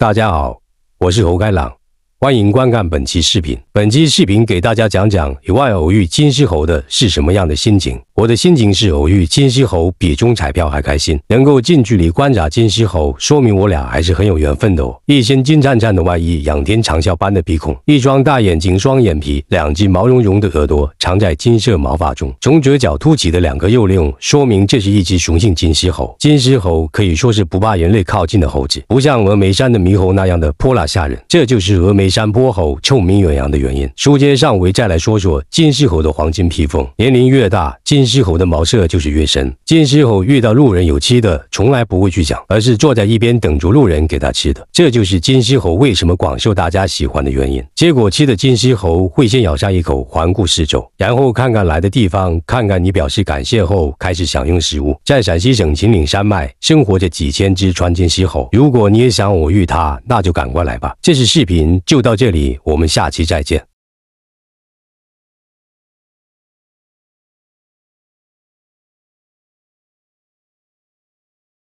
大家好，我是侯开朗。欢迎观看本期视频。本期视频给大家讲讲野外偶遇金丝猴的是什么样的心情。我的心情是偶遇金丝猴比中彩票还开心。能够近距离观察金丝猴，说明我俩还是很有缘分的哦。一身金灿灿的外衣，仰天长啸般的鼻孔，一双大眼睛，双眼皮，两只毛茸茸的耳朵藏在金色毛发中，从嘴角凸起的两个肉瘤，说明这是一只雄性金丝猴。金丝猴可以说是不怕人类靠近的猴子，不像峨眉山的猕猴那样的泼辣吓人。这就是峨眉。山坡猴臭名远扬的原因。书接上回，再来说说金丝猴的黄金披风。年龄越大，金丝猴的毛色就是越深。金丝猴遇到路人有吃的，从来不会去抢，而是坐在一边等着路人给他吃的。这就是金丝猴为什么广受大家喜欢的原因。结果吃的金丝猴会先咬上一口，环顾四周，然后看看来的地方，看看你表示感谢后，开始享用食物。在陕西省秦岭山脉生活着几千只川金丝猴。如果你也想偶遇它，那就赶过来吧。这是视频就。就到这里，我们下期再见。